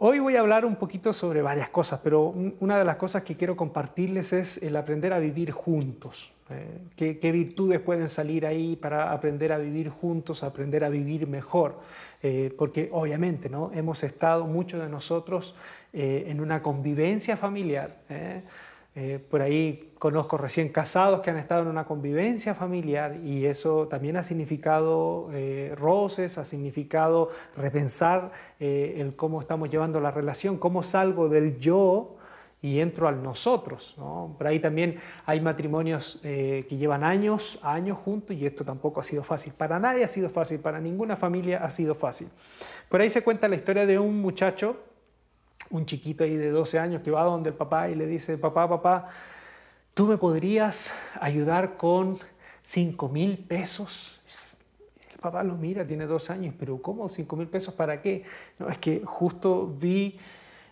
Hoy voy a hablar un poquito sobre varias cosas, pero una de las cosas que quiero compartirles es el aprender a vivir juntos. Eh, qué, virtudes pueden salir ahí para aprender a vivir juntos, aprender a vivir mejor? Eh, porque obviamente ¿no? hemos estado muchos de nosotros eh, en una convivencia familiar eh, por ahí conozco recién casados que han estado en una convivencia familiar y eso también ha significado eh, roces, ha significado repensar eh, el cómo estamos llevando la relación, cómo salgo del yo y entro al nosotros. Por ahí también hay matrimonios eh, que llevan años, años juntos y esto tampoco ha sido fácil. Para nadie ha sido fácil, para ninguna familia ha sido fácil. Por ahí se cuenta la historia de un muchacho un chiquito ahí de 12 años que va donde el papá y le dice, papá, papá, ¿tú me podrías ayudar con 5 mil pesos? El papá lo mira, tiene dos años, pero ¿cómo? ¿5 mil pesos para qué? No, es que justo vi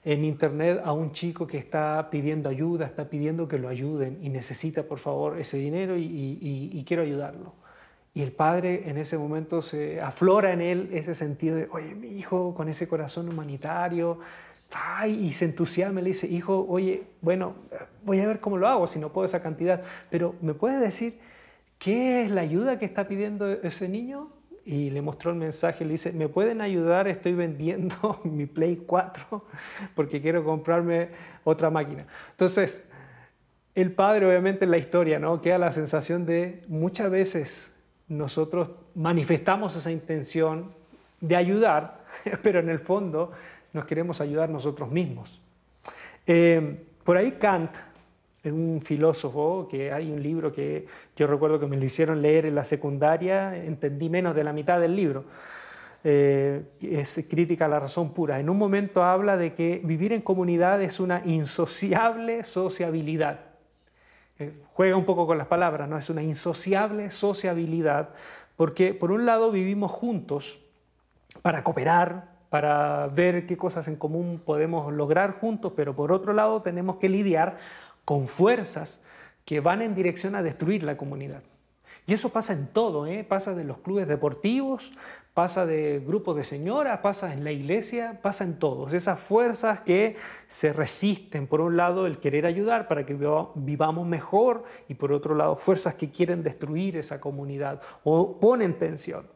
en internet a un chico que está pidiendo ayuda, está pidiendo que lo ayuden y necesita por favor ese dinero y, y quiero ayudarlo. Y el padre en ese momento se aflora en él ese sentido de, oye, mi hijo con ese corazón humanitario Ay, y se entusiasma, le dice, hijo, oye, bueno, voy a ver cómo lo hago si no puedo esa cantidad, pero ¿me puedes decir qué es la ayuda que está pidiendo ese niño? Y le mostró el mensaje, le dice, ¿me pueden ayudar? Estoy vendiendo mi Play 4 porque quiero comprarme otra máquina. Entonces, el padre, obviamente, en la historia, ¿no? Queda la sensación de muchas veces nosotros manifestamos esa intención de ayudar, pero en el fondo nos queremos ayudar nosotros mismos. Eh, por ahí Kant, un filósofo, que hay un libro que yo recuerdo que me lo hicieron leer en la secundaria, entendí menos de la mitad del libro, eh, es crítica a la razón pura. En un momento habla de que vivir en comunidad es una insociable sociabilidad. Eh, juega un poco con las palabras, ¿no? Es una insociable sociabilidad, porque por un lado vivimos juntos para cooperar, para ver qué cosas en común podemos lograr juntos, pero por otro lado tenemos que lidiar con fuerzas que van en dirección a destruir la comunidad. Y eso pasa en todo, ¿eh? pasa de los clubes deportivos, pasa de grupos de señoras, pasa en la iglesia, pasa en todos. Esas fuerzas que se resisten, por un lado, el querer ayudar para que vivamos mejor y por otro lado, fuerzas que quieren destruir esa comunidad o ponen tensión.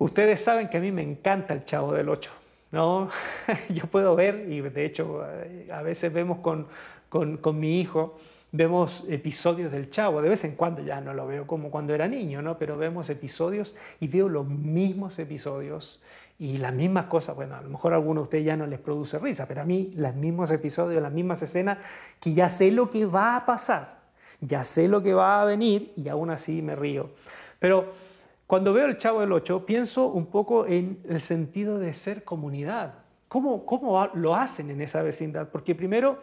Ustedes saben que a mí me encanta el Chavo del Ocho, ¿no? Yo puedo ver, y de hecho eh, a veces vemos con, mi hijo, vemos episodios del Chavo, de vez en cuando ya no lo veo como cuando era niño, ¿no? Pero vemos episodios y veo los mismos episodios y las mismas cosas, bueno, a lo mejor a algunos de ustedes ya no les produce risa, pero a mí los mismos episodios, las mismas escenas, que ya sé lo que va a pasar, ya sé lo que va a venir y aún así me río. Pero cuando veo el Chavo del Ocho, pienso un poco en el sentido de ser comunidad. ¿Cómo, ¿Cómo lo hacen en esa vecindad? Porque primero,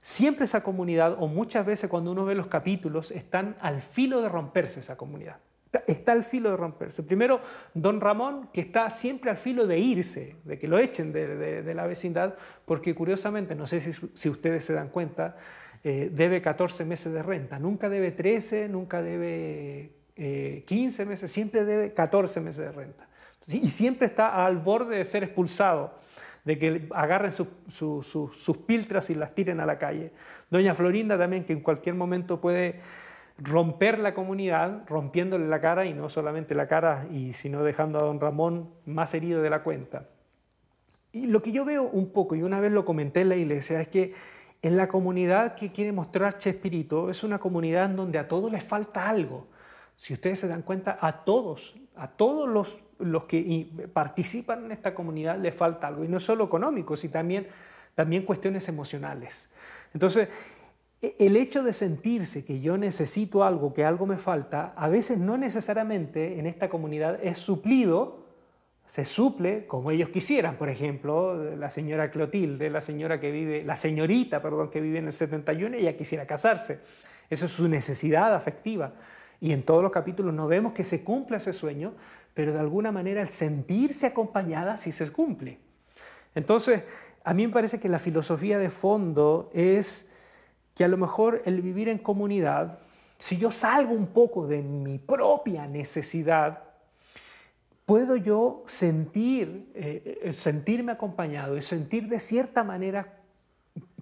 siempre esa comunidad, o muchas veces cuando uno ve los capítulos, están al filo de romperse esa comunidad está al filo de romperse. Primero, don Ramón, que está siempre al filo de irse, de que lo echen de, de, la vecindad, porque curiosamente, no sé si, si ustedes se dan cuenta, eh, debe 14 meses de renta, nunca debe 13, nunca debe eh, 15 meses, siempre debe 14 meses de renta. y siempre está al borde de ser expulsado, de que agarren sus piltras y las tiren a la calle. Doña Florinda también, que en cualquier momento puede romper la comunidad, rompiéndole la cara, y no solamente la cara, y sino dejando a don Ramón más herido de la cuenta. Y lo que yo veo un poco, y una vez lo comenté en la iglesia, es que en la comunidad que quiere mostrar Chespirito es una comunidad en donde a todos les falta algo si ustedes se dan cuenta, a todos, a todos los, que participan en esta comunidad le falta algo, y no solo económico, sino también, también cuestiones emocionales. Entonces, e, el hecho de sentirse que yo necesito algo, que algo me falta, a veces no necesariamente en esta comunidad es suplido, se suple como ellos quisieran. Por ejemplo, la señora Clotilde, la señora que vive, la señorita, perdón, que vive en el 71, ella quisiera casarse. Esa es su necesidad afectiva. Y en todos los capítulos no vemos que se cumpla ese sueño, pero de alguna manera el sentirse acompañada sí se cumple. Entonces, a mí me parece que la filosofía de fondo es que a lo mejor el vivir en comunidad, si yo salgo un poco de mi propia necesidad, puedo yo sentir, eh, eh, sentirme acompañado y sentir de cierta manera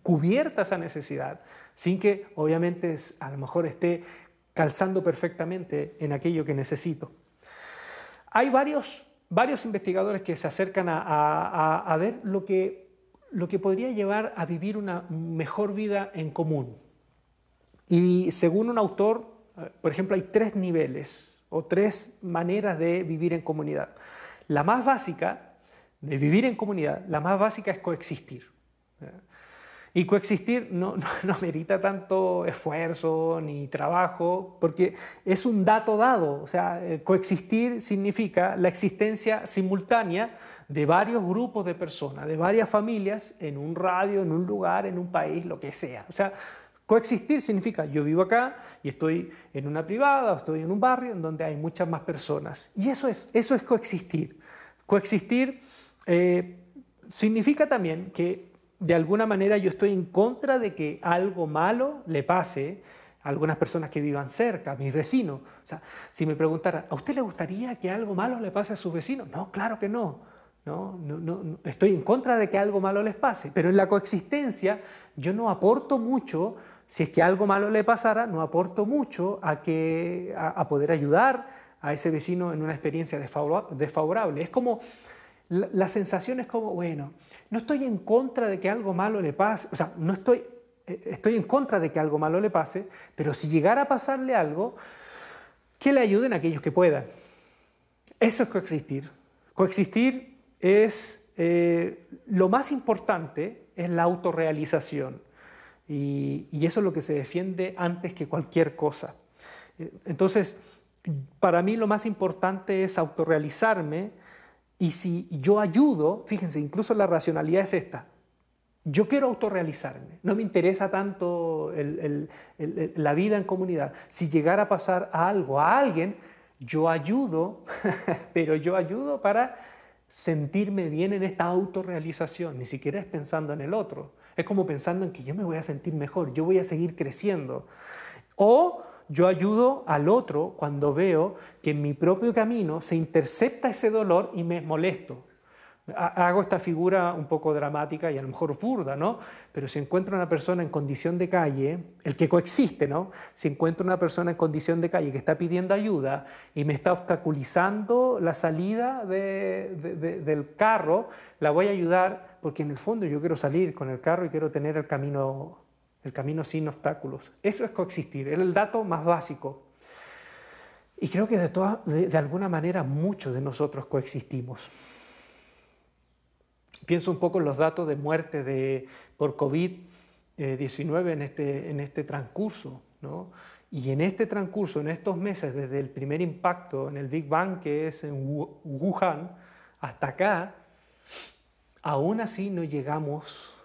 cubierta esa necesidad, sin que obviamente a lo mejor esté calzando perfectamente en aquello que necesito. Hay varios, varios investigadores que se acercan a, ver lo que, lo que podría llevar a vivir una mejor vida en común. Y según un autor, eh, por ejemplo, hay tres niveles o tres maneras de vivir en comunidad. La más básica de vivir en comunidad, la más básica es coexistir. Eh, y coexistir no, no, merita tanto esfuerzo ni trabajo, porque es un dato dado. O sea, eh, coexistir significa la existencia simultánea de varios grupos de personas, de varias familias, en un radio, en un lugar, en un país, lo que sea. O sea, coexistir significa yo vivo acá y estoy en una privada estoy en un barrio en donde hay muchas más personas. Y eso es, eso es coexistir. Coexistir eh, significa también que de alguna manera yo estoy en contra de que algo malo le pase a algunas personas que vivan cerca, a mis vecinos. O sea, si me preguntara, ¿a usted le gustaría que algo malo le pase a sus vecinos? No, claro que no. No, no, estoy en contra de que algo malo les pase, pero en la coexistencia yo no aporto mucho, si es que algo malo le pasara, no aporto mucho a, que, a, poder ayudar a ese vecino en una experiencia desfavorable. Es como, la sensación es como, bueno, no estoy en contra de que algo malo le pase, o sea, no estoy, eh, estoy en contra de que algo malo le pase, pero si llegara a pasarle algo, que le ayuden aquellos que puedan. Eso es coexistir. Coexistir es eh, lo más importante, es la autorrealización. y, eso es lo que se defiende antes que cualquier cosa. Eh, entonces, para mí lo más importante es autorrealizarme, y si yo ayudo, fíjense, incluso la racionalidad es esta. Yo quiero autorrealizarme, no me interesa tanto la vida en comunidad. Si llegara a pasar algo, a alguien, yo ayudo, pero yo ayudo para sentirme bien en esta autorrealización, ni siquiera es pensando en el otro, es como pensando en que yo me voy a sentir mejor, yo voy a seguir creciendo. O yo ayudo al otro cuando veo que en mi propio camino se intercepta ese dolor y me molesto. Hago esta figura un poco dramática y a lo mejor furda, ¿no? Pero si encuentro una persona en condición de calle, el que coexiste, ¿no? Si encuentro una persona en condición de calle que está pidiendo ayuda y me está obstaculizando la salida del carro, la voy a ayudar porque en el fondo yo quiero salir con el carro y quiero tener el camino el camino sin obstáculos. Eso es coexistir, es el dato más básico. Y creo que de, alguna manera muchos de nosotros coexistimos. Pienso un poco en los datos de muerte por COVID-19 en este, en este transcurso. Y en este transcurso, en estos meses, desde el primer impacto en el Big Bang, que es en Wuhan, hasta acá, aún así no llegamos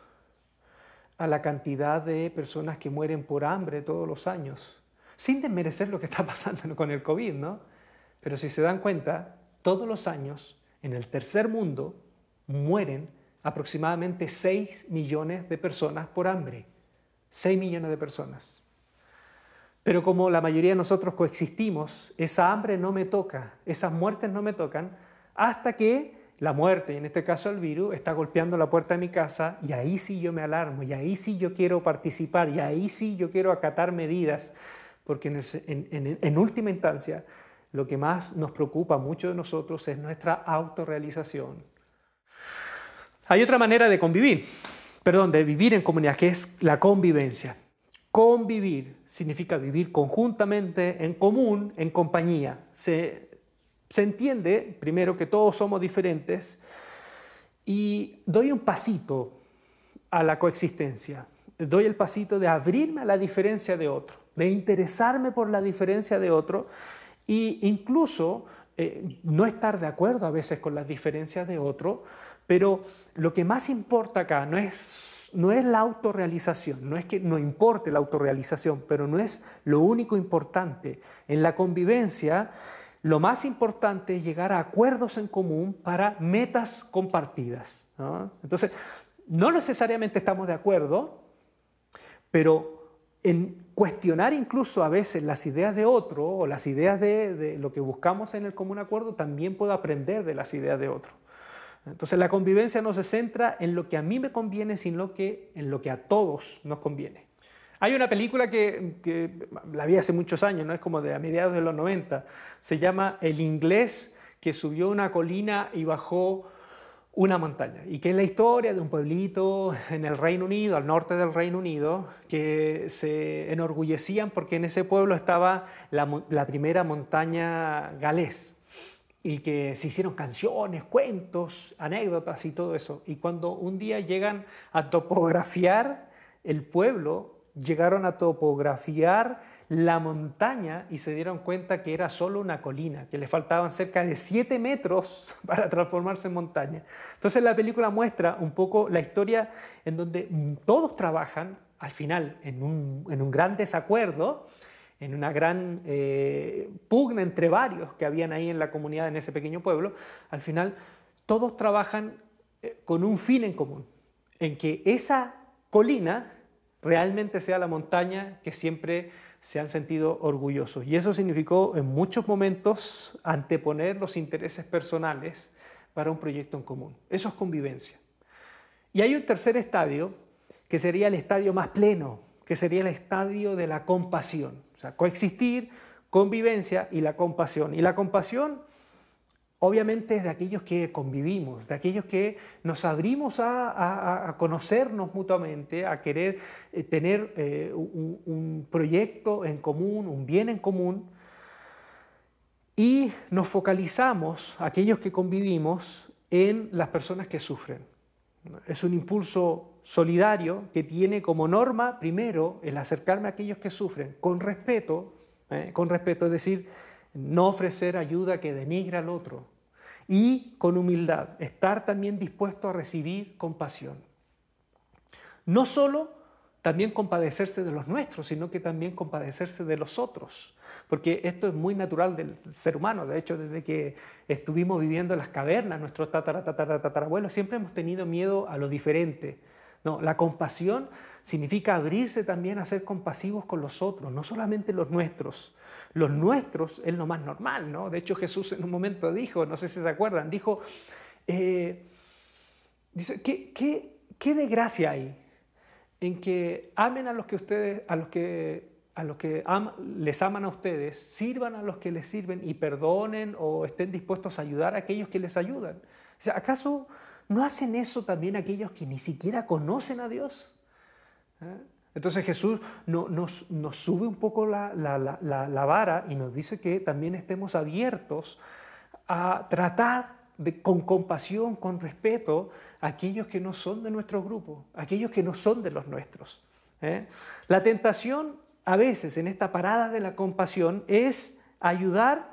a la cantidad de personas que mueren por hambre todos los años, sin desmerecer lo que está pasando con el COVID, ¿no? Pero si se dan cuenta, todos los años en el tercer mundo mueren aproximadamente 6 millones de personas por hambre. 6 millones de personas. Pero como la mayoría de nosotros coexistimos, esa hambre no me toca, esas muertes no me tocan, hasta que la muerte, y en este caso el virus, está golpeando la puerta de mi casa y ahí sí yo me alarmo, y ahí sí yo quiero participar, y ahí sí yo quiero acatar medidas, porque en, última instancia lo que más nos preocupa mucho de nosotros es nuestra autorrealización. Hay otra manera de convivir, perdón, de vivir en comunidad, que es la convivencia. Convivir significa vivir conjuntamente, en común, en compañía. Se, se entiende, primero, que todos somos diferentes y doy un pasito a la coexistencia. Doy el pasito de abrirme a la diferencia de otro, de interesarme por la diferencia de otro e incluso eh, no estar de acuerdo a veces con las diferencias de otro, pero lo que más importa acá no es, no es la autorrealización, no es que no importe la autorrealización, pero no es lo único importante. En la convivencia lo más importante es llegar a acuerdos en común para metas compartidas. Entonces, no necesariamente estamos de acuerdo, pero en cuestionar incluso a veces las ideas de otro o las ideas de, lo que buscamos en el común acuerdo, también puedo aprender de las ideas de otro. Entonces la convivencia no se centra en lo que a mí me conviene, sino que en lo que a todos nos conviene. Hay una película que, la vi hace muchos años, ¿no? es como de a mediados de los 90, se llama El inglés que subió una colina y bajó una montaña, y que es la historia de un pueblito en el Reino Unido, al norte del Reino Unido, que se enorgullecían porque en ese pueblo estaba la, la primera montaña galés y que se hicieron canciones, cuentos, anécdotas y todo eso. Y cuando un día llegan a topografiar el pueblo, llegaron a topografiar la montaña y se dieron cuenta que era solo una colina, que le faltaban cerca de 7 metros para transformarse en montaña. Entonces la película muestra un poco la historia en donde todos trabajan, al final, en un, gran desacuerdo, en una gran eh, pugna entre varios que habían ahí en la comunidad, en ese pequeño pueblo, al final todos trabajan eh, con un fin en común, en que esa colina realmente sea la montaña que siempre se han sentido orgullosos. Y eso significó en muchos momentos anteponer los intereses personales para un proyecto en común. Eso es convivencia. Y hay un tercer estadio que sería el estadio más pleno, que sería el estadio de la compasión. O sea, coexistir, convivencia y la compasión. Y la compasión obviamente es de aquellos que convivimos, de aquellos que nos abrimos a, conocernos mutuamente, a querer eh, tener eh, un, proyecto en común, un bien en común. Y nos focalizamos, aquellos que convivimos, en las personas que sufren. Es un impulso solidario que tiene como norma, primero, el acercarme a aquellos que sufren con respeto, eh, con respeto, es decir, no ofrecer ayuda que denigre al otro, y con humildad, estar también dispuesto a recibir compasión. No solo también compadecerse de los nuestros, sino que también compadecerse de los otros, porque esto es muy natural del ser humano. De hecho, desde que estuvimos viviendo en las cavernas, nuestros tatara, siempre hemos tenido miedo a lo diferente. No, la compasión significa abrirse también a ser compasivos con los otros, no solamente los nuestros. Los nuestros es lo más normal, ¿no? De hecho Jesús en un momento dijo, no sé si se acuerdan, dijo, eh, dice, ¿qué, qué, desgracia hay en que amen a los que ustedes, a los que a los que les aman a ustedes, sirvan a los que les sirven y perdonen o estén dispuestos a ayudar a aquellos que les ayudan. O sea, ¿Acaso no hacen eso también aquellos que ni siquiera conocen a Dios? ¿Eh? Entonces Jesús nos, sube un poco la, vara y nos dice que también estemos abiertos a tratar con compasión, con respeto, a aquellos que no son de nuestro grupo, aquellos que no son de los nuestros. ¿eh? La tentación a veces en esta parada de la compasión es ayudar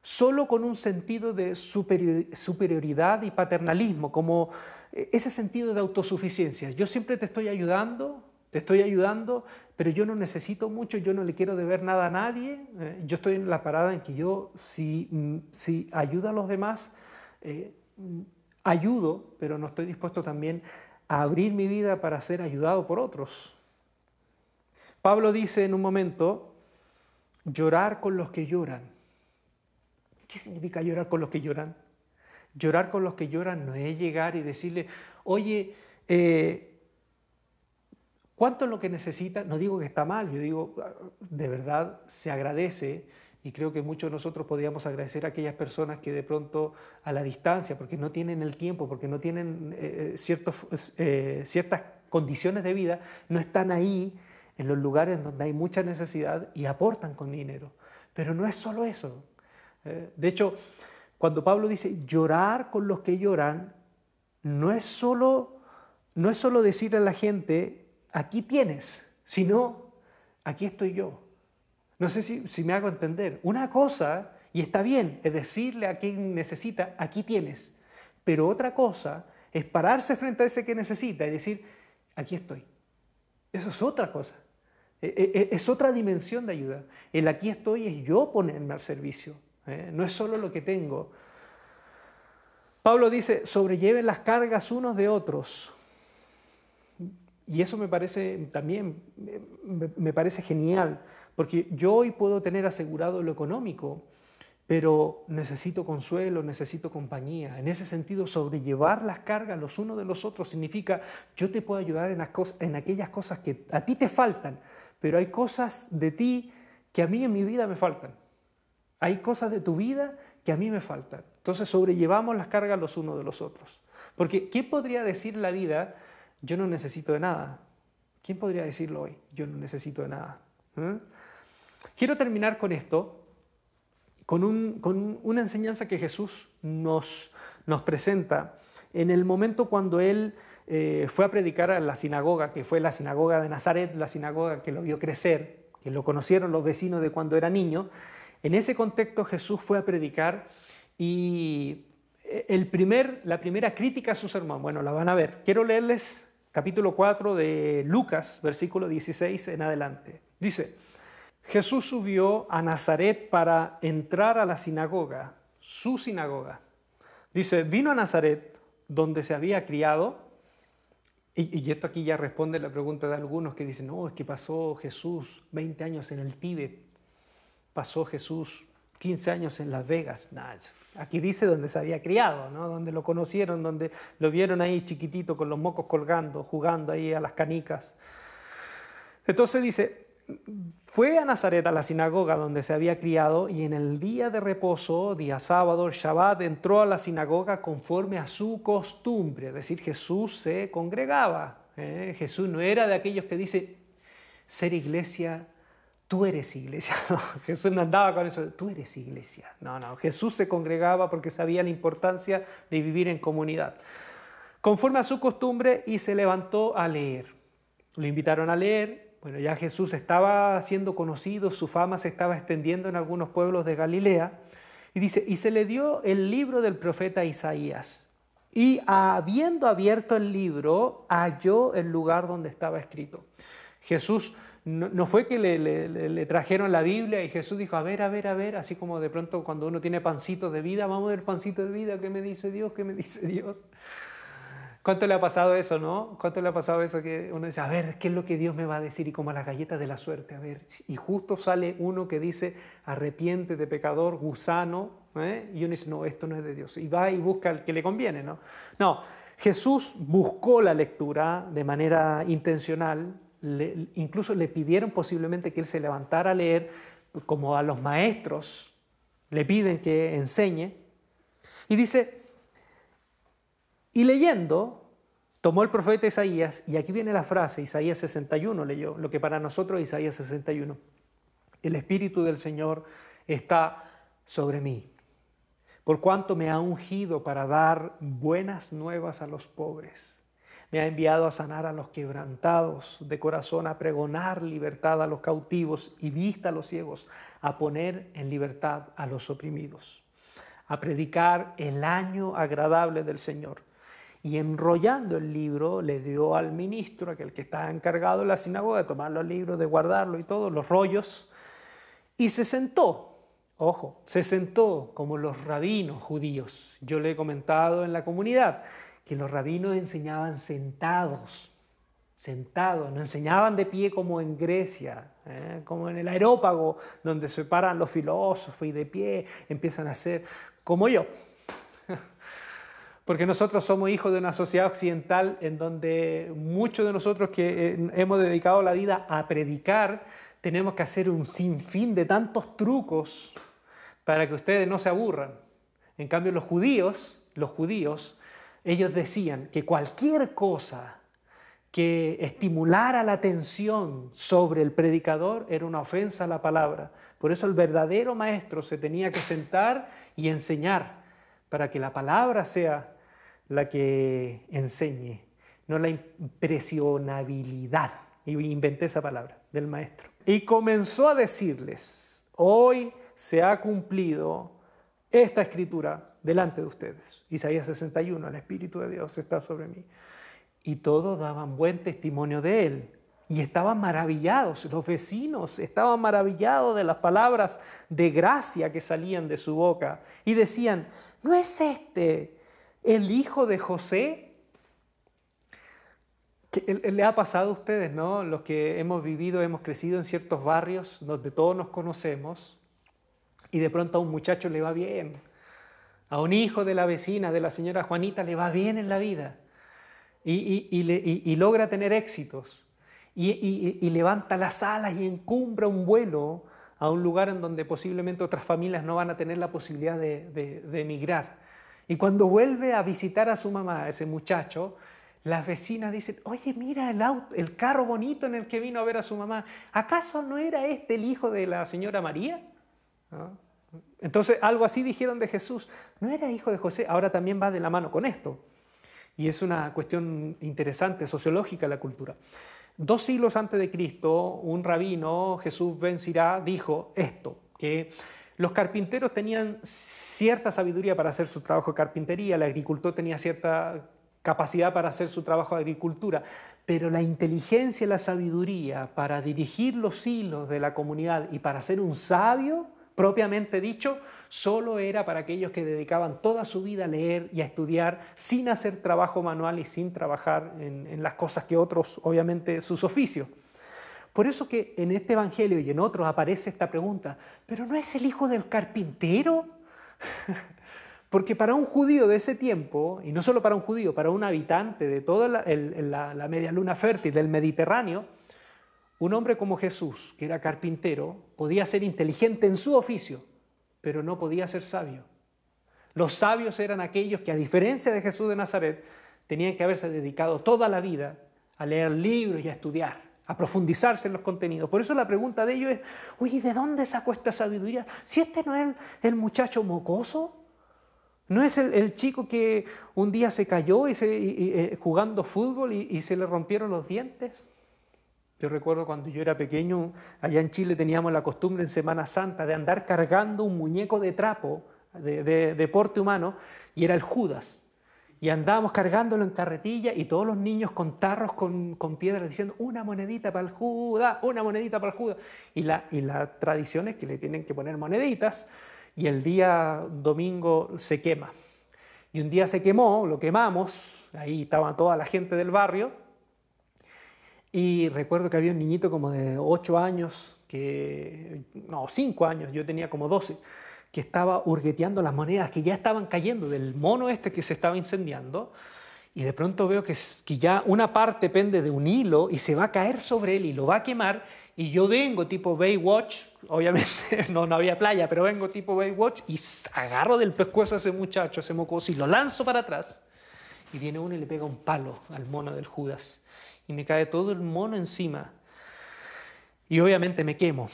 solo con un sentido de superioridad y paternalismo, como eh, ese sentido de autosuficiencia. Yo siempre te estoy ayudando te estoy ayudando, pero yo no necesito mucho, yo no le quiero deber nada a nadie, eh, yo estoy en la parada en que yo si, mm, si ayudo a los demás, eh, mm, ayudo, pero no estoy dispuesto también a abrir mi vida para ser ayudado por otros. Pablo dice en un momento, llorar con los que lloran. ¿Qué significa llorar con los que lloran? Llorar con los que lloran no es llegar y decirle, oye, eh, ¿Cuánto es lo que necesita? No digo que está mal, yo digo, de verdad se agradece y creo que muchos de nosotros podríamos agradecer a aquellas personas que de pronto a la distancia, porque no tienen el tiempo, porque no tienen eh, eh, eh, ciertas condiciones de vida, no están ahí en los lugares donde hay mucha necesidad y aportan con dinero. Pero no es solo eso. de hecho, cuando Pablo dice llorar con los que lloran, no es solo, no es solo decirle a la gente aquí tienes, si no, aquí estoy yo. No sé si, me hago entender. Una cosa, y está bien, es decirle a quien necesita, aquí tienes. Pero otra cosa es pararse frente a ese que necesita y decir, aquí estoy. Eso es otra cosa. E, e, e, es otra dimensión de ayuda. El aquí estoy es yo ponerme al servicio. ¿eh? No es solo lo que tengo. Pablo dice, sobrelleven las cargas unos de otros y eso me parece también, me, parece genial, porque yo hoy puedo tener asegurado lo económico, pero necesito consuelo, necesito compañía. En ese sentido, sobrellevar las cargas los unos de los otros significa yo te puedo ayudar en, en aquellas cosas que a ti te faltan, pero hay cosas de ti que a mí en mi vida me faltan. Hay cosas de tu vida que a mí me faltan. Entonces sobrellevamos las cargas los unos de los otros. Porque ¿qué podría decir la vida yo no necesito de nada. ¿Quién podría decirlo hoy? Yo no necesito de nada. ¿eh? Quiero terminar con esto, con, una enseñanza que Jesús nos, nos presenta en el momento cuando él eh, fue a predicar a la sinagoga, que fue la sinagoga de Nazaret, la sinagoga que lo vio crecer, que lo conocieron los vecinos de cuando era niño. En ese contexto Jesús fue a predicar y eh, el primer, la primera crítica a su sermón, bueno, la van a ver. Quiero leerles capítulo 4 de Lucas, versículo 16 en adelante. Dice, Jesús subió a Nazaret para entrar a la sinagoga, su sinagoga. Dice, vino a Nazaret donde se había criado. Y, esto aquí ya responde la pregunta de algunos que dicen, no, es que pasó Jesús 20 años en el Tíbet, pasó Jesús 15 años en Las Vegas. aquí dice donde se había criado, ¿no? donde lo conocieron, donde lo vieron ahí chiquitito con los mocos colgando, jugando ahí a las canicas. Entonces dice, fue a Nazaret, a la sinagoga donde se había criado, y en el día de reposo, día sábado, Shabbat, entró a la sinagoga conforme a su costumbre. Es decir, Jesús se congregaba. ¿eh? Jesús no era de aquellos que dice ser iglesia tú eres iglesia. No, Jesús no andaba con eso, tú eres iglesia. No, no, Jesús se congregaba porque sabía la importancia de vivir en comunidad. Conforme a su costumbre y se levantó a leer. Lo invitaron a leer. Bueno, ya Jesús estaba siendo conocido, su fama se estaba extendiendo en algunos pueblos de Galilea. Y dice, y se le dio el libro del profeta Isaías. Y habiendo abierto el libro, halló el lugar donde estaba escrito. Jesús no, fue que le, trajeron la Biblia y Jesús dijo, a ver, a ver, a ver, así como de pronto cuando uno tiene pancito de vida, vamos a ver pancito de vida, ¿qué me dice Dios? ¿Qué me dice Dios? ¿Cuánto le ha pasado eso, no? ¿Cuánto le ha pasado eso que uno dice, a ver, qué es lo que Dios me va a decir? Y como las galletas de la suerte, a ver. Y justo sale uno que dice, arrepiente de pecador, gusano, ¿eh? y uno dice, no, esto no es de Dios. Y va y busca el que le conviene, ¿no? No, Jesús buscó la lectura de manera intencional, incluso le pidieron posiblemente que él se levantara a leer, como a los maestros le piden que enseñe. Y dice, y leyendo, tomó el profeta Isaías, y aquí viene la frase, Isaías 61 leyó, lo que para nosotros es Isaías 61, el Espíritu del Señor está sobre mí, por cuanto me ha ungido para dar buenas nuevas a los pobres me ha enviado a sanar a los quebrantados de corazón, a pregonar libertad a los cautivos y vista a los ciegos, a poner en libertad a los oprimidos, a predicar el año agradable del Señor. Y enrollando el libro, le dio al ministro, aquel que está encargado de la sinagoga, de tomar los libros, de guardarlo y todos los rollos, y se sentó Ojo, se sentó como los rabinos judíos. Yo le he comentado en la comunidad que los rabinos enseñaban sentados, sentados, no enseñaban de pie como en Grecia, ¿eh? como en el aerópago, donde se paran los filósofos y de pie empiezan a hacer como yo. Porque nosotros somos hijos de una sociedad occidental en donde muchos de nosotros que eh, hemos dedicado la vida a predicar, tenemos que hacer un sinfín de tantos trucos para que ustedes no se aburran. En cambio, los judíos, los judíos ellos decían que cualquier cosa que estimulara la atención sobre el predicador era una ofensa a la palabra. Por eso el verdadero maestro se tenía que sentar y enseñar para que la palabra sea la que enseñe, no la impresionabilidad. Y inventé esa palabra del maestro. Y comenzó a decirles, hoy se ha cumplido esta escritura delante de ustedes. Isaías 61, el Espíritu de Dios está sobre mí. Y todos daban buen testimonio de él. Y estaban maravillados, los vecinos estaban maravillados de las palabras de gracia que salían de su boca. Y decían, ¿no es este el hijo de José? Le ha pasado a ustedes, ¿no? Los que hemos vivido, hemos crecido en ciertos barrios donde todos nos conocemos y de pronto a un muchacho le va bien, a un hijo de la vecina, de la señora Juanita, le va bien en la vida y, logra tener éxitos y, levanta las alas y encumbra un vuelo a un lugar en donde posiblemente otras familias no van a tener la posibilidad de, emigrar. Y cuando vuelve a visitar a su mamá, ese muchacho, las vecinas dicen, oye, mira el, auto, el carro bonito en el que vino a ver a su mamá. ¿Acaso no era este el hijo de la señora María? ¿No? Entonces algo así dijeron de Jesús. No era hijo de José, ahora también va de la mano con esto. Y es una cuestión interesante, sociológica la cultura. Dos siglos antes de Cristo, un rabino, Jesús Ben dijo esto, que los carpinteros tenían cierta sabiduría para hacer su trabajo de carpintería, el agricultor tenía cierta capacidad para hacer su trabajo de agricultura, pero la inteligencia y la sabiduría para dirigir los hilos de la comunidad y para ser un sabio, propiamente dicho, solo era para aquellos que dedicaban toda su vida a leer y a estudiar sin hacer trabajo manual y sin trabajar en, las cosas que otros, obviamente, sus oficios. Por eso que en este Evangelio y en otros aparece esta pregunta, ¿pero no es el hijo del carpintero? Porque para un judío de ese tiempo, y no solo para un judío, para un habitante de toda la media luna fértil del Mediterráneo, un hombre como Jesús, que era carpintero, podía ser inteligente en su oficio, pero no podía ser sabio. Los sabios eran aquellos que, a diferencia de Jesús de Nazaret, tenían que haberse dedicado toda la vida a leer libros y a estudiar, a profundizarse en los contenidos. Por eso la pregunta de ellos es, oye, ¿de dónde sacó esta sabiduría? Si este no es el, muchacho mocoso, no es el, chico que un día se cayó y eh, jugando fútbol y se le rompieron los dientes. Yo recuerdo cuando yo era pequeño, allá en Chile teníamos la costumbre en Semana Santa de andar cargando un muñeco de trapo, de, de, porte humano, y era el Judas. Y andábamos cargándolo en carretilla y todos los niños con tarros, con, con piedras, diciendo una monedita para el Judas, una monedita para el Judas. Y la, y la tradición es que le tienen que poner moneditas y el día domingo se quema. Y un día se quemó, lo quemamos, ahí estaba toda la gente del barrio, y recuerdo que había un niñito como de 8 años, que, no, 5 años, yo tenía como 12, que estaba hurgueteando las monedas que ya estaban cayendo del mono este que se estaba incendiando. Y de pronto veo que, que ya una parte pende de un hilo y se va a caer sobre él y lo va a quemar. Y yo vengo tipo Baywatch, obviamente no, no había playa, pero vengo tipo Baywatch y agarro del pescuezo a ese muchacho, a ese mocoso, y lo lanzo para atrás. Y viene uno y le pega un palo al mono del Judas y me cae todo el mono encima. Y obviamente me quemo.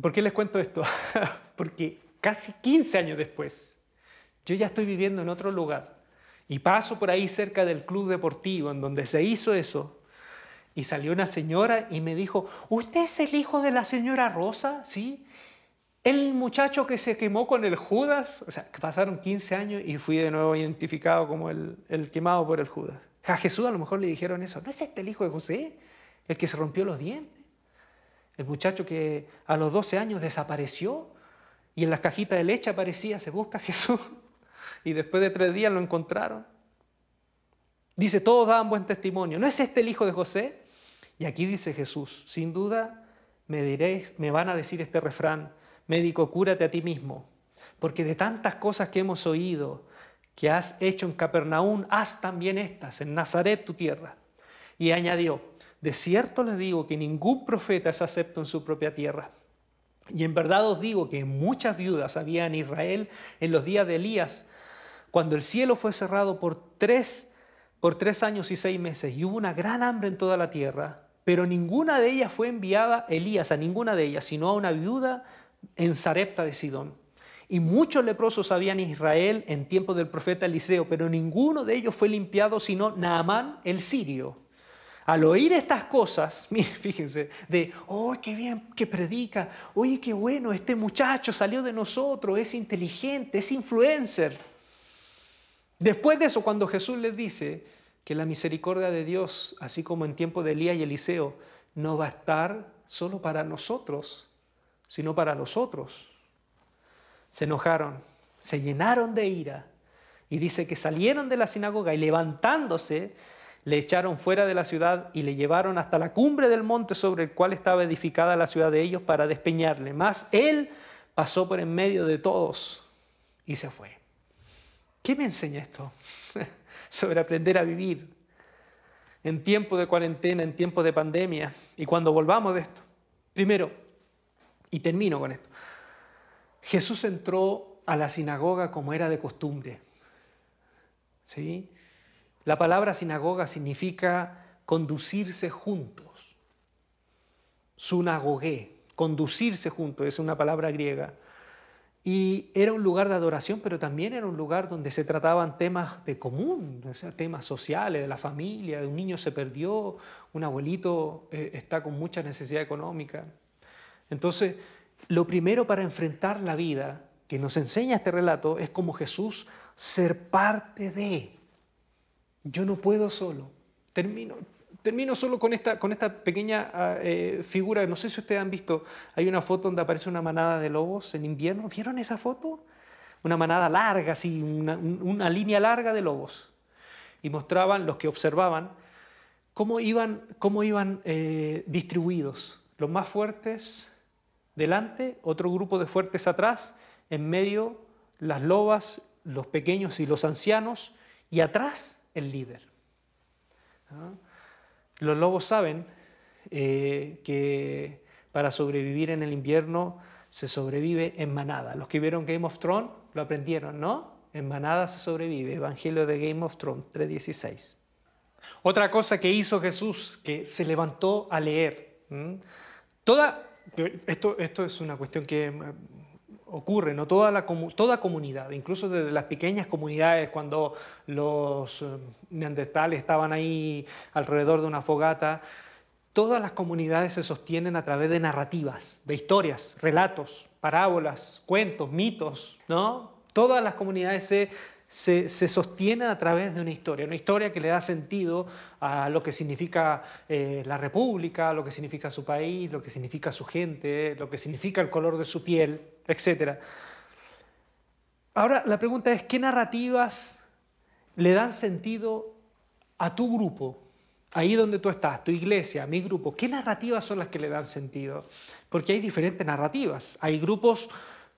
¿Por qué les cuento esto? Porque casi 15 años después, yo ya estoy viviendo en otro lugar y paso por ahí cerca del club deportivo en donde se hizo eso. Y salió una señora y me dijo, ¿usted es el hijo de la señora Rosa? ¿Sí? El muchacho que se quemó con el Judas. O sea, pasaron 15 años y fui de nuevo identificado como el, el quemado por el Judas. A Jesús a lo mejor le dijeron eso. ¿No es este el hijo de José? El que se rompió los dientes. El muchacho que a los 12 años desapareció y en las cajitas de leche aparecía, se busca Jesús. Y después de tres días lo encontraron. Dice, todos daban buen testimonio. ¿No es este el hijo de José? Y aquí dice Jesús, sin duda me, diréis, me van a decir este refrán, médico, cúrate a ti mismo. Porque de tantas cosas que hemos oído, que has hecho en Capernaum, haz también estas en Nazaret, tu tierra. Y añadió, de cierto les digo que ningún profeta es acepto en su propia tierra. Y en verdad os digo que muchas viudas había en Israel en los días de Elías, cuando el cielo fue cerrado por tres, por años y seis meses, y hubo una gran hambre en toda la tierra, pero ninguna de ellas fue enviada Elías, a ninguna de ellas, sino a una viuda en Sarepta de Sidón. Y muchos leprosos había en Israel en tiempo del profeta Eliseo, pero ninguno de ellos fue limpiado sino Naamán el sirio. Al oír estas cosas, fíjense, de, oh, qué bien que predica, oye, qué bueno, este muchacho salió de nosotros, es inteligente, es influencer. Después de eso, cuando Jesús les dice que la misericordia de Dios, así como en tiempo de Elías y Eliseo, no va a estar solo para nosotros, sino para los otros se enojaron, se llenaron de ira y dice que salieron de la sinagoga y levantándose le echaron fuera de la ciudad y le llevaron hasta la cumbre del monte sobre el cual estaba edificada la ciudad de ellos para despeñarle. Mas él pasó por en medio de todos y se fue. ¿Qué me enseña esto? sobre aprender a vivir en tiempo de cuarentena, en tiempo de pandemia y cuando volvamos de esto. Primero, y termino con esto, Jesús entró a la sinagoga como era de costumbre. ¿Sí? La palabra sinagoga significa conducirse juntos. Sunagogé, conducirse juntos, es una palabra griega. Y era un lugar de adoración, pero también era un lugar donde se trataban temas de común, temas sociales, de la familia, de un niño se perdió, un abuelito eh, está con mucha necesidad económica. Entonces, lo primero para enfrentar la vida que nos enseña este relato es como Jesús ser parte de. Yo no puedo solo. Termino, termino solo con esta, con esta pequeña ah, eh, figura. No sé si ustedes han visto, hay una foto donde aparece una manada de lobos en invierno. ¿Vieron esa foto? Una manada larga, así, una, línea larga de lobos. Y mostraban, los que observaban, cómo iban, cómo iban eh, distribuidos. Los más fuertes delante, otro grupo de fuertes atrás, en medio las lobas, los pequeños y los ancianos, y atrás el líder. ¿Ah? Los lobos saben eh, que para sobrevivir en el invierno se sobrevive en manada. Los que vieron Game of Thrones lo aprendieron, ¿no? En manada se sobrevive. Evangelio de Game of Thrones 3.16. Otra cosa que hizo Jesús, que se levantó a leer. Toda, esto, esto es una cuestión que eh, ocurre, ¿no? Toda, la, toda comunidad, incluso desde las pequeñas comunidades, cuando los eh, neandertales estaban ahí alrededor de una fogata, todas las comunidades se sostienen a través de narrativas, de historias, relatos, parábolas, cuentos, mitos, ¿no? Todas las comunidades se se, se, sostienen a través de una historia, una historia que le da sentido a lo que significa eh, la República, lo que significa su país, lo que significa su gente, lo que significa el color de su piel, etc. Ahora la pregunta es, ¿qué narrativas le dan sentido a tu grupo? Ahí donde tú estás, tu iglesia, mi grupo, ¿qué narrativas son las que le dan sentido? Porque hay diferentes narrativas. Hay grupos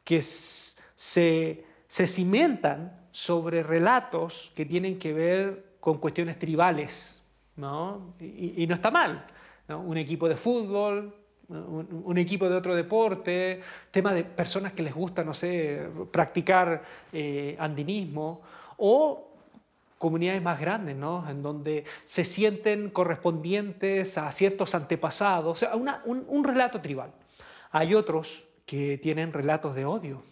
que se se cimentan sobre relatos que tienen que ver con cuestiones tribales, ¿no? Y, no está mal. Un equipo de fútbol, un, equipo de otro deporte, tema de personas que les gusta, no sé, practicar eh, andinismo, o comunidades más grandes, ¿no? En donde se sienten correspondientes a ciertos antepasados, o sea, un relato tribal. Hay otros que tienen relatos de odio,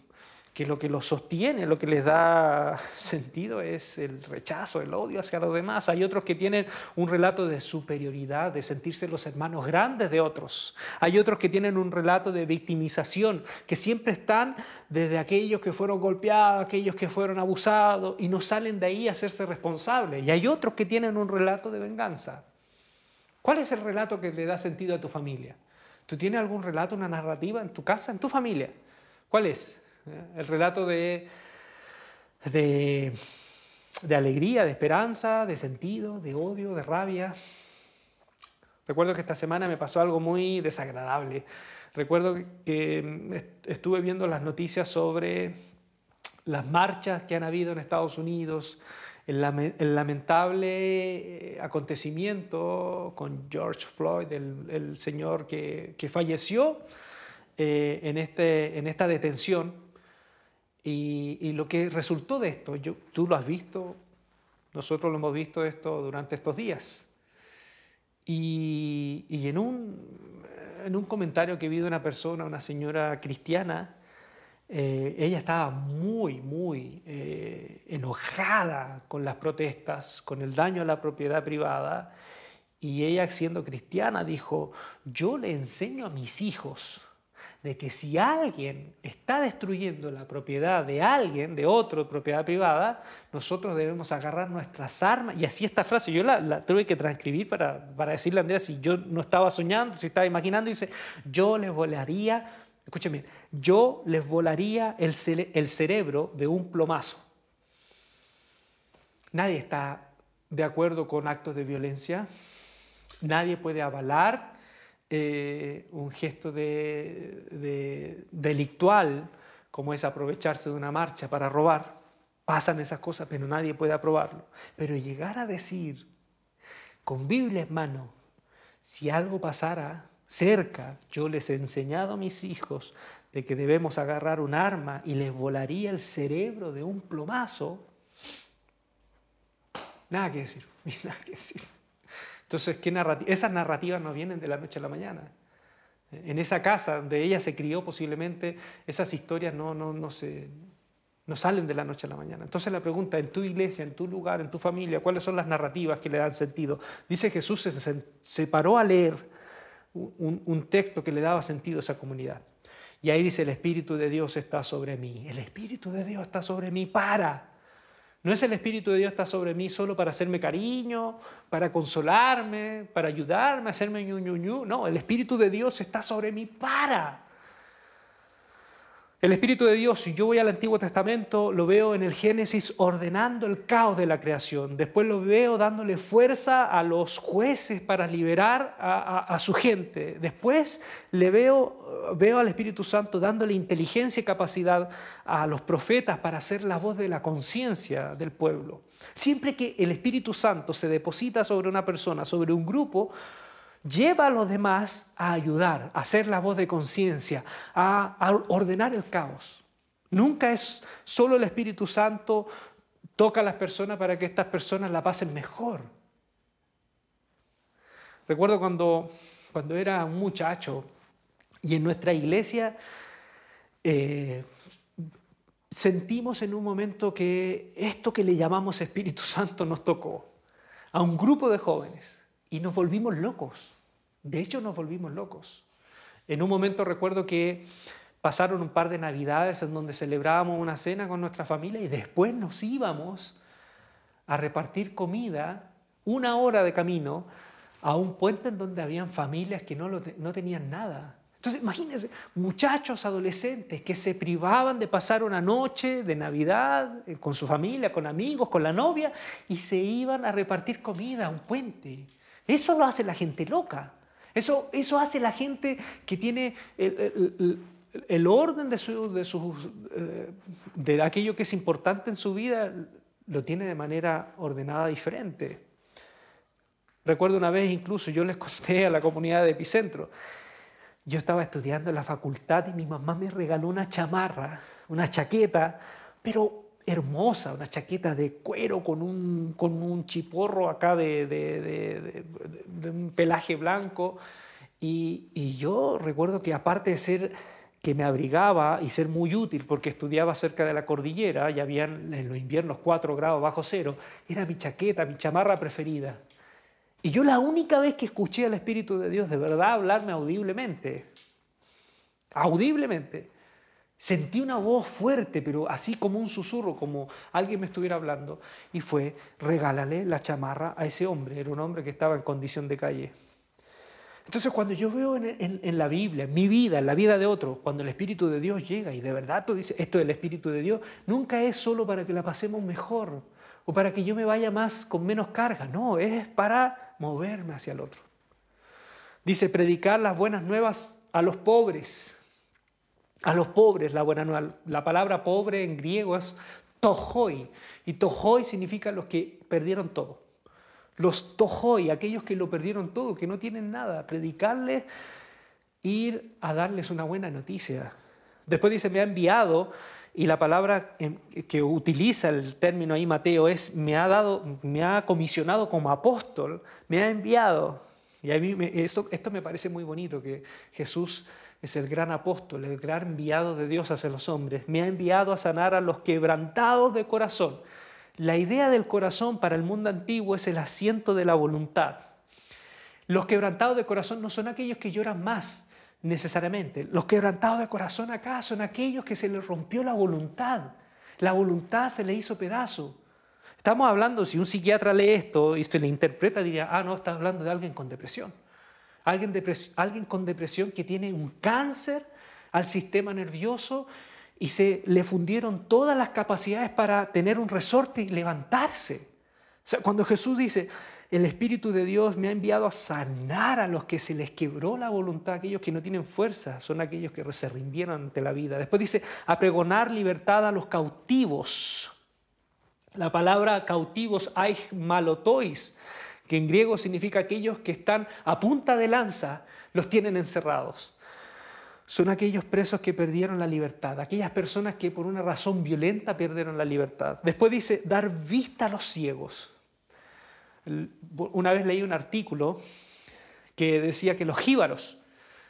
que lo que los sostiene, lo que les da sentido es el rechazo, el odio hacia los demás. Hay otros que tienen un relato de superioridad, de sentirse los hermanos grandes de otros. Hay otros que tienen un relato de victimización, que siempre están desde aquellos que fueron golpeados, aquellos que fueron abusados, y no salen de ahí a hacerse responsables. Y hay otros que tienen un relato de venganza. ¿Cuál es el relato que le da sentido a tu familia? ¿Tú tienes algún relato, una narrativa en tu casa, en tu familia? ¿Cuál es? ¿Eh? El relato de, de, alegría, de esperanza, de sentido, de odio, de rabia. Recuerdo que esta semana me pasó algo muy desagradable. Recuerdo que estuve viendo las noticias sobre las marchas que han habido en Estados Unidos, el, lamentable eh, acontecimiento con George Floyd, el, señor que, falleció eh, en, este, en esta detención y, lo que resultó de esto, tú lo has visto, nosotros lo hemos visto esto durante estos días. Y, en, un, en, un, comentario que vi de una persona, una señora cristiana, eh, ella estaba muy, muy eh, enojada con las protestas, con el daño a la propiedad privada, y ella siendo cristiana dijo, yo le enseño a mis hijos de que si alguien está destruyendo la propiedad de alguien, de otro, propiedad privada, nosotros debemos agarrar nuestras armas. Y así esta frase, yo la, tuve que transcribir para, para decirle a Andrea si yo no estaba soñando, si estaba imaginando, dice, yo les volaría, escúcheme, yo les volaría el cerebro de un plomazo. Nadie está de acuerdo con actos de violencia, nadie puede avalar eh, un gesto de, delictual, como es aprovecharse de una marcha para robar, pasan esas cosas, pero nadie puede aprobarlo. Pero llegar a decir, con Biblia en mano, si algo pasara cerca, yo les he enseñado a mis hijos de que debemos agarrar un arma y les volaría el cerebro de un plomazo, nada que decir, nada que decir. Entonces, esas narrativas no vienen de la noche a la mañana. En esa casa donde ella se crió posiblemente, esas historias no, salen de la noche a la mañana. Entonces la pregunta, en tu iglesia, en tu lugar, en tu familia, ¿cuáles son las narrativas que le dan sentido? Dice Jesús se, paró a leer un, un texto que le daba sentido a esa comunidad. Y ahí dice, el Espíritu de Dios está sobre mí. El Espíritu de Dios está sobre mí para no es el Espíritu de Dios está sobre mí solo para hacerme cariño, para consolarme, para ayudarme, hacerme ñu, ñu, ñu. No, el Espíritu de Dios está sobre mí para el Espíritu de Dios, si yo voy al Antiguo Testamento, lo veo en el Génesis ordenando el caos de la creación. Después lo veo dándole fuerza a los jueces para liberar a, su gente. Después le veo, veo al Espíritu Santo dándole inteligencia y capacidad a los profetas para ser la voz de la conciencia del pueblo. Siempre que el Espíritu Santo se deposita sobre una persona, sobre un grupo, lleva a los demás a ayudar, a ser la voz de conciencia, a, ordenar el caos. Nunca es solo el Espíritu Santo toca a las personas para que estas personas la pasen mejor. Recuerdo cuando, cuando era un muchacho y en nuestra iglesia eh, sentimos en un momento que esto que le llamamos Espíritu Santo nos tocó a un grupo de jóvenes y nos volvimos locos. De hecho, nos volvimos locos. En un momento recuerdo que pasaron un par de navidades en donde celebrábamos una cena con nuestra familia y después nos íbamos a repartir comida, una hora de camino, a un puente en donde habían familias que no, tenían nada. Entonces, imagínense, muchachos adolescentes que se privaban de pasar una noche de Navidad eh, con su familia, con amigos, con la novia, y se iban a repartir comida a un puente. Eso lo hace la gente loca. Eso, hace la gente que tiene el, orden de, de, eh, de aquello que es importante en su vida, lo tiene de manera ordenada diferente. Recuerdo una vez incluso, yo les conté a la comunidad de Epicentro, yo estaba estudiando en la facultad y mi mamá me regaló una chamarra, una chaqueta, pero hermosa, una chaqueta de cuero con un, con un chiporro acá de, un pelaje blanco. Y, y, yo recuerdo que aparte de ser que me abrigaba y ser muy útil porque estudiaba cerca de la cordillera y habían en los inviernos 4 grados bajo cero, era mi chaqueta, mi chamarra preferida. Y yo la única vez que escuché al Espíritu de Dios de verdad hablarme audiblemente, audiblemente, Sentí una voz fuerte, pero así como un susurro, como alguien me estuviera hablando, y fue, regálale la chamarra a ese hombre, era un hombre que estaba en condición de calle. Entonces cuando yo veo en, la Biblia, en mi vida, en la vida de otro, cuando el Espíritu de Dios llega y de verdad tú dices, esto es el Espíritu de Dios, nunca es solo para que la pasemos mejor o para que yo me vaya más con menos carga, no, es para moverme hacia el otro. Dice, predicar las buenas nuevas a los pobres a los pobres la buena La palabra pobre en griego es tohoi. y tojoy significa los que perdieron todo. Los tohoi, aquellos que lo perdieron todo, que no tienen nada, predicarles, ir a darles una buena noticia. Después dice, me ha enviado, y la palabra em, que utiliza el término ahí Mateo es, me ha, dado, me ha comisionado como apóstol, me ha enviado. Y a mí esto, esto me parece muy bonito, que Jesús es el gran apóstol, el gran enviado de Dios hacia los hombres. Me ha enviado a sanar a los quebrantados de corazón. La idea del corazón para el mundo antiguo es el asiento de la voluntad. Los quebrantados de corazón no son aquellos que lloran más necesariamente. Los quebrantados de corazón acá son aquellos que se les rompió la voluntad. La voluntad se le hizo pedazo. Estamos hablando, si un psiquiatra lee esto y se le interpreta, diría, ah, no, está hablando de alguien con depresión alguien, con depresión que tiene un cáncer al sistema nervioso y se le fundieron todas las capacidades para tener un resorte y levantarse. cuando Jesús dice, el Espíritu de Dios me ha enviado a sanar a los que se les quebró la voluntad, aquellos que no tienen fuerza, son aquellos que se rindieron ante la vida. Después dice, a pregonar libertad a los cautivos. La palabra cautivos, hay malotois, que en griego significa aquellos que están a punta de lanza, los tienen encerrados. Son aquellos presos que perdieron la libertad, aquellas personas que por una razón violenta perdieron la libertad. Después dice, dar vista a los ciegos. Una vez leí un artículo que decía que los jíbaros,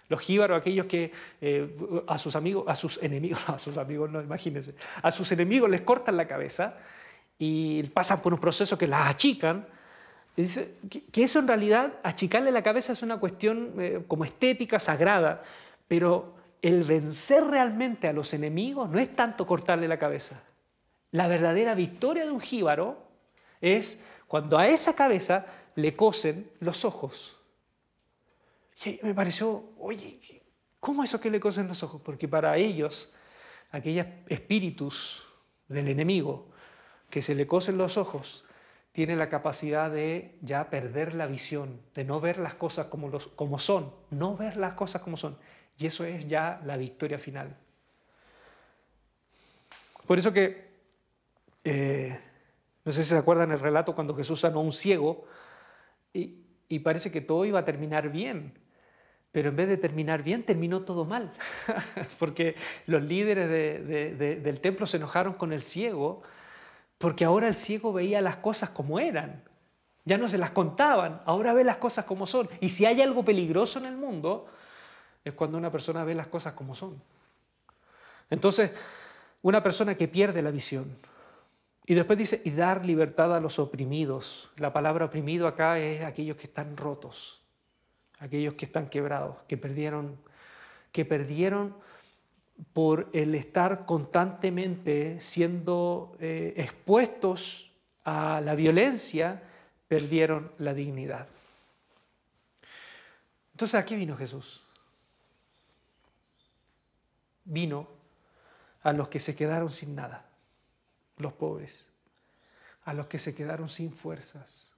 los jíbaros, aquellos que eh, a sus amigos, a sus enemigos, a sus amigos no, imagínense, a sus enemigos les cortan la cabeza y pasan por un proceso que las achican Dice que eso en realidad, achicarle la cabeza es una cuestión eh, como estética, sagrada, pero el vencer realmente a los enemigos no es tanto cortarle la cabeza. La verdadera victoria de un jíbaro es cuando a esa cabeza le cosen los ojos. Y me pareció, oye, ¿cómo eso que le cosen los ojos? Porque para ellos, aquellos espíritus del enemigo que se le cosen los ojos tiene la capacidad de ya perder la visión, de no ver las cosas como, los, como son, no ver las cosas como son. Y eso es ya la victoria final. Por eso que, eh, no sé si se acuerdan el relato cuando Jesús sanó a un ciego y, parece que todo iba a terminar bien, pero en vez de terminar bien, terminó todo mal, porque los líderes del templo se enojaron con el ciego porque ahora el ciego veía las cosas como eran. Ya no se las contaban, ahora ve las cosas como son. Y si hay algo peligroso en el mundo, es cuando una persona ve las cosas como son. Entonces, una persona que pierde la visión. Y después dice, y dar libertad a los oprimidos. La palabra oprimido acá es aquellos que están rotos, aquellos que están quebrados, que perdieron, que perdieron por el estar constantemente siendo eh, expuestos a la violencia, perdieron la dignidad. Entonces, ¿a qué vino Jesús? Vino a los que se quedaron sin nada, los pobres, a los que se quedaron sin fuerzas,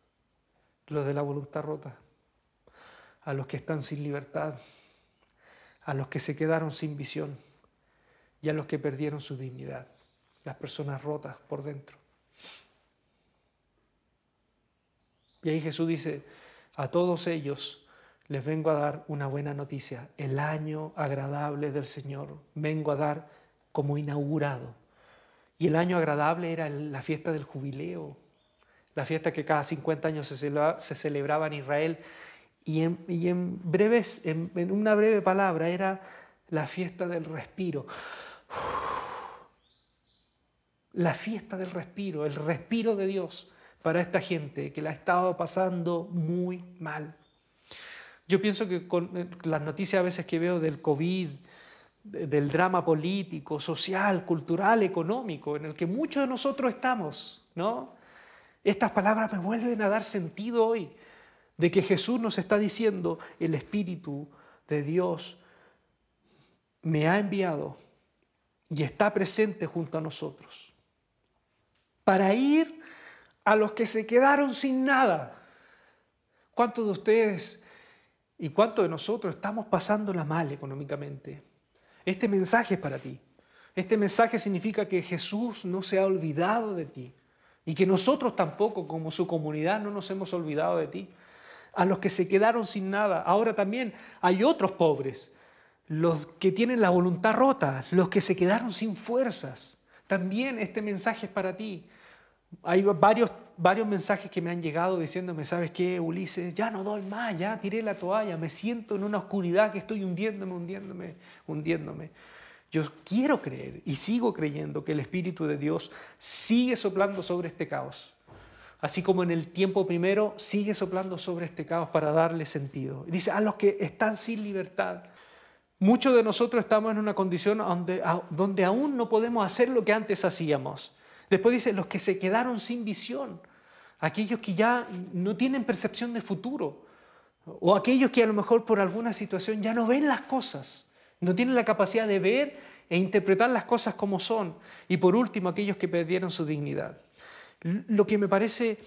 los de la voluntad rota, a los que están sin libertad, a los que se quedaron sin visión y los que perdieron su dignidad, las personas rotas por dentro. Y ahí Jesús dice, a todos ellos les vengo a dar una buena noticia, el año agradable del Señor, vengo a dar como inaugurado. Y el año agradable era la fiesta del jubileo, la fiesta que cada 50 años se, celebraba en Israel. Y en, breves, en una breve palabra, era la fiesta del respiro. La fiesta del respiro, el respiro de Dios para esta gente que la ha estado pasando muy mal. Yo pienso que con eh, las noticias a veces que veo del COVID, del drama político, social, cultural, económico, en el que muchos de nosotros estamos, ¿no? Estas palabras me vuelven a dar sentido hoy, de que Jesús nos está diciendo, el Espíritu de Dios me ha enviado y está presente junto a nosotros para ir a los que se quedaron sin nada. ¿Cuántos de ustedes y cuántos de nosotros estamos pasándola mal económicamente? Este mensaje es para ti. Este mensaje significa que Jesús no se ha olvidado de ti y que nosotros tampoco como su comunidad no nos hemos olvidado de ti. A los que se quedaron sin nada, ahora también hay otros pobres los que tienen la voluntad rota, los que se quedaron sin fuerzas. También este mensaje es para ti. Hay varios, varios mensajes que me han llegado diciéndome, ¿sabes qué, Ulises? Ya no doy más, ya tiré la toalla, me siento en una oscuridad que estoy hundiéndome, hundiéndome, hundiéndome. Yo quiero creer y sigo creyendo que el Espíritu de Dios sigue soplando sobre este caos. Así como en el tiempo primero sigue soplando sobre este caos para darle sentido. dice, a los que están sin libertad, Muchos de nosotros estamos en una condición donde, aún no podemos hacer lo que antes hacíamos. Después dice, los que se quedaron sin visión, aquellos que ya no tienen percepción de futuro, o aquellos que a lo mejor por alguna situación ya no ven las cosas, no tienen la capacidad de ver e interpretar las cosas como son, y por último, aquellos que perdieron su dignidad. Lo que me parece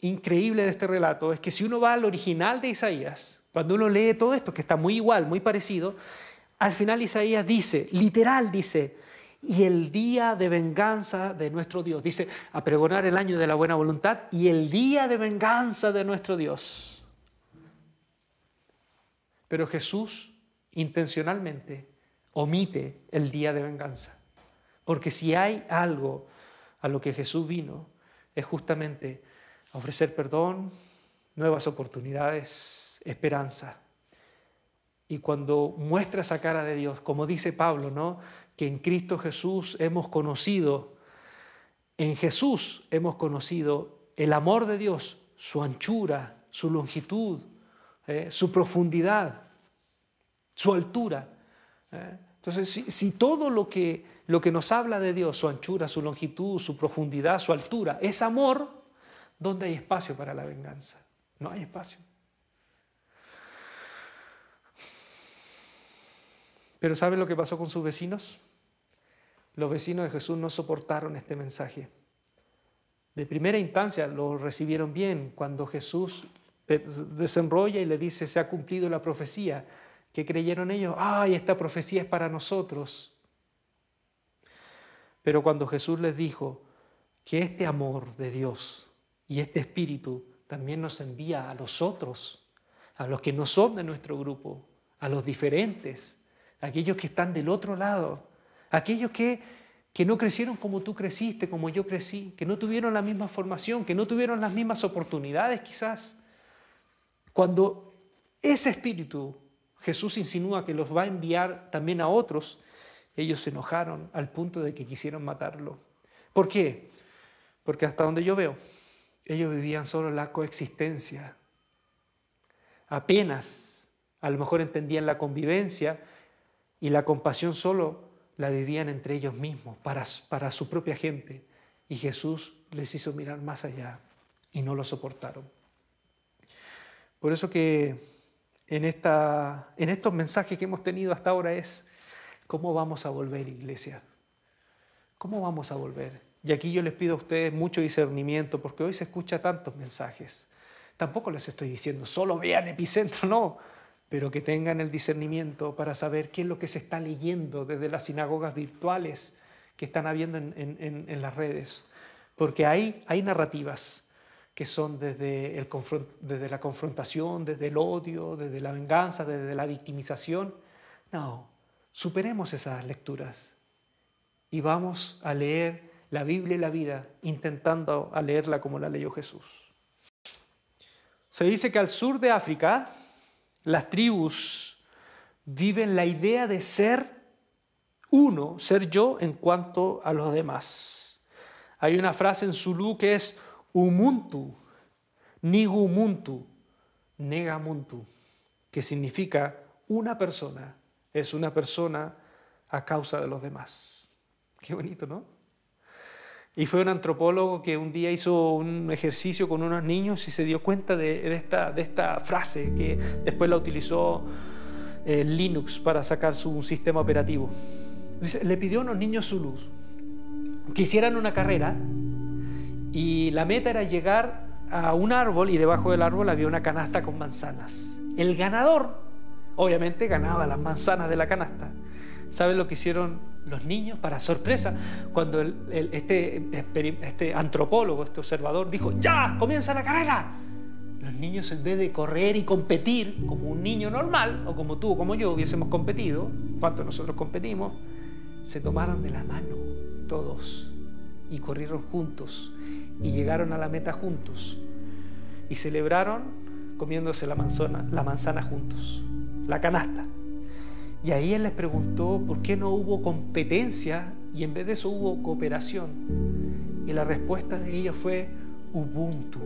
increíble de este relato es que si uno va al original de Isaías, cuando uno lee todo esto, que está muy igual, muy parecido, al final Isaías dice, literal dice, y el día de venganza de nuestro Dios. Dice, a pregonar el año de la buena voluntad y el día de venganza de nuestro Dios. Pero Jesús intencionalmente omite el día de venganza. Porque si hay algo a lo que Jesús vino, es justamente ofrecer perdón, nuevas oportunidades, esperanza. Y cuando muestra esa cara de Dios, como dice Pablo, ¿no? Que en Cristo Jesús hemos conocido, en Jesús hemos conocido el amor de Dios, su anchura, su longitud, eh, su profundidad, su altura. ¿eh? Entonces, si, si, todo lo que, lo que nos habla de Dios, su anchura, su longitud, su profundidad, su altura, es amor, ¿dónde hay espacio para la venganza? No hay espacio. Pero ¿sabe lo que pasó con sus vecinos? Los vecinos de Jesús no soportaron este mensaje. De primera instancia lo recibieron bien cuando Jesús eh, desenrolla y le dice, se ha cumplido la profecía. que creyeron ellos? ¡Ay, esta profecía es para nosotros! Pero cuando Jesús les dijo que este amor de Dios y este espíritu también nos envía a los otros, a los que no son de nuestro grupo, a los diferentes, aquellos que están del otro lado, aquellos que, que no crecieron como tú creciste, como yo crecí, que no tuvieron la misma formación, que no tuvieron las mismas oportunidades quizás. Cuando ese espíritu Jesús insinúa que los va a enviar también a otros, ellos se enojaron al punto de que quisieron matarlo. ¿Por qué? Porque hasta donde yo veo, ellos vivían solo la coexistencia. Apenas, a lo mejor entendían la convivencia, y la compasión solo la vivían entre ellos mismos, para, su propia gente. Y Jesús les hizo mirar más allá y no lo soportaron. Por eso que en, esta, en estos mensajes que hemos tenido hasta ahora es cómo vamos a volver, iglesia. ¿Cómo vamos a volver? Y aquí yo les pido a ustedes mucho discernimiento, porque hoy se escucha tantos mensajes. Tampoco les estoy diciendo, solo vean epicentro, no pero que tengan el discernimiento para saber qué es lo que se está leyendo desde las sinagogas virtuales que están habiendo en, las redes. Porque hay, hay narrativas que son desde, desde la confrontación, desde el odio, desde la venganza, desde la victimización. No, superemos esas lecturas y vamos a leer la Biblia y la vida, intentando a leerla como la leyó Jesús. Se dice que al sur de África, las tribus viven la idea de ser uno, ser yo en cuanto a los demás. Hay una frase en Zulu que es Umuntu, Nigumuntu, Negamuntu, que significa una persona es una persona a causa de los demás. Qué bonito, ¿no? Y fue un antropólogo que un día hizo un ejercicio con unos niños y se dio cuenta de, esta, frase que después la utilizó eh, Linux para sacar su sistema operativo. le pidió a unos niños su luz que hicieran una carrera y la meta era llegar a un árbol y debajo del árbol había una canasta con manzanas. El ganador, obviamente, ganaba las manzanas de la canasta. ¿Saben lo que hicieron los niños, para sorpresa, cuando este, este antropólogo, este observador, dijo, ya, comienza la carrera. Los niños, en vez de correr y competir como un niño normal, o como tú o como yo hubiésemos competido, cuanto nosotros competimos, se tomaron de la mano todos y corrieron juntos y llegaron a la meta juntos y celebraron comiéndose la manzana, la manzana juntos, la canasta. Y ahí él les preguntó por qué no hubo competencia y en vez de eso hubo cooperación. Y la respuesta de ella fue Ubuntu.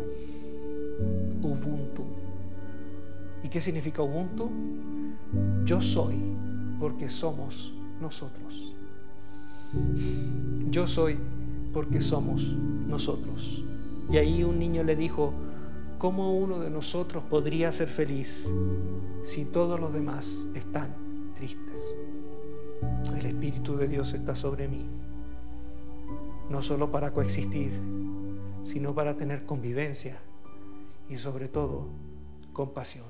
Ubuntu. ¿Y qué significa Ubuntu? Yo soy porque somos nosotros. Yo soy porque somos nosotros. Y ahí un niño le dijo, ¿cómo uno de nosotros podría ser feliz si todos los demás están tristes. El Espíritu de Dios está sobre mí, no solo para coexistir, sino para tener convivencia y sobre todo compasión.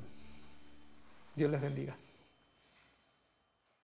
Dios les bendiga.